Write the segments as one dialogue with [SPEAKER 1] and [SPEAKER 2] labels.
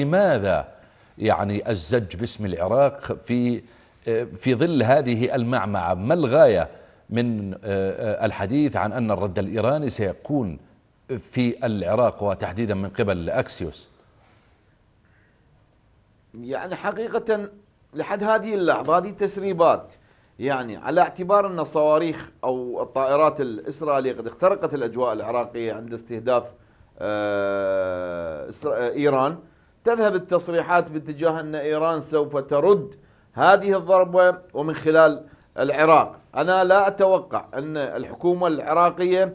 [SPEAKER 1] لماذا يعني الزج باسم العراق في في ظل هذه المعمعة ما الغاية من آه، الحديث عن أن الرد الإيراني سيكون في العراق وتحديدا من قبل أكسيوس يعني حقيقة لحد هذه اللحظة هذه تسريبات يعني على اعتبار أن الصواريخ أو الطائرات الإسرائيلية قد اخترقت الأجواء العراقية عند استهداف آه، آه، إيران تذهب التصريحات باتجاه أن إيران سوف ترد هذه الضربة ومن خلال العراق أنا لا أتوقع أن الحكومة العراقية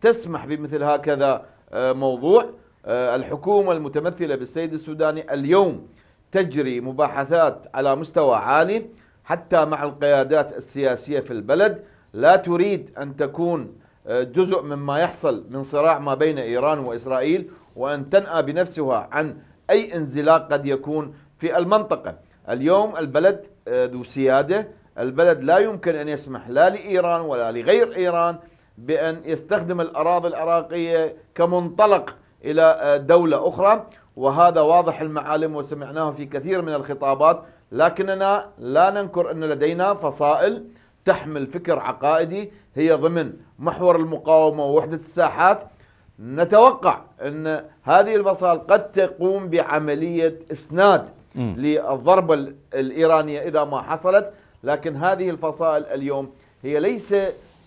[SPEAKER 1] تسمح بمثل هكذا آه، موضوع آه، الحكومة المتمثلة بالسيد السوداني اليوم تجري مباحثات على مستوى عالي حتى مع القيادات السياسية في البلد لا تريد أن تكون آه، جزء مما يحصل من صراع ما بين إيران وإسرائيل وأن تنأى بنفسها عن أي انزلاق قد يكون في المنطقة اليوم البلد آه، ذو سيادة البلد لا يمكن أن يسمح لا لإيران ولا لغير إيران بأن يستخدم الأراضي العراقية كمنطلق إلى آه، دولة أخرى وهذا واضح المعالم وسمعناه في كثير من الخطابات لكننا لا ننكر أن لدينا فصائل تحمل فكر عقائدي هي ضمن محور المقاومة ووحدة الساحات نتوقع أن هذه الفصائل قد تقوم بعملية إسناد للضربة الإيرانية إذا ما حصلت لكن هذه الفصائل اليوم هي ليس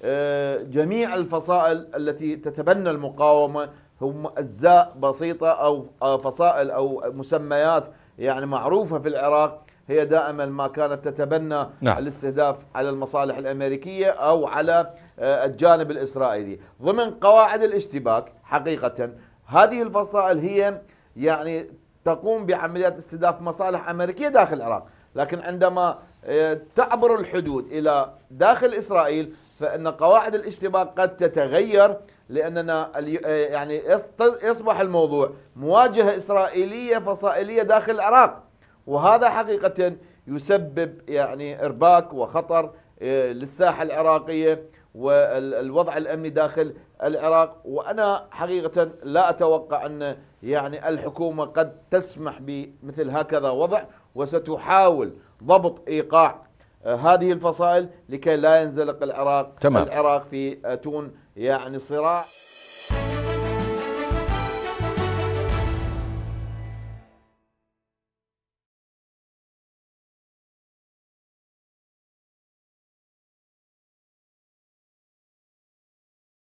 [SPEAKER 1] آه، جميع الفصائل التي تتبنى المقاومة هم أجزاء بسيطة أو آه، فصائل أو مسميات يعني معروفة في العراق هي دائما ما كانت تتبنى نعم. الاستهداف على المصالح الأمريكية أو على آه، الجانب الإسرائيلي ضمن قواعد الاشتباك حقيقة هذه الفصائل هي يعني تقوم بعمليات استهداف مصالح أمريكية داخل العراق لكن عندما آه، تعبر الحدود إلى داخل إسرائيل فإن قواعد الاشتباك قد تتغير لأننا آه، يعني يصبح الموضوع مواجهة إسرائيلية فصائلية داخل العراق وهذا حقيقة يسبب يعني إرباك وخطر آه، للساحة العراقية والوضع الأمني داخل العراق وأنا حقيقة لا أتوقع أن يعني الحكومة قد تسمح بمثل هكذا وضع وستحاول ضبط إيقاع آه، هذه الفصائل لكي لا ينزلق العراق تمام. العراق في آه، تون يعني صراع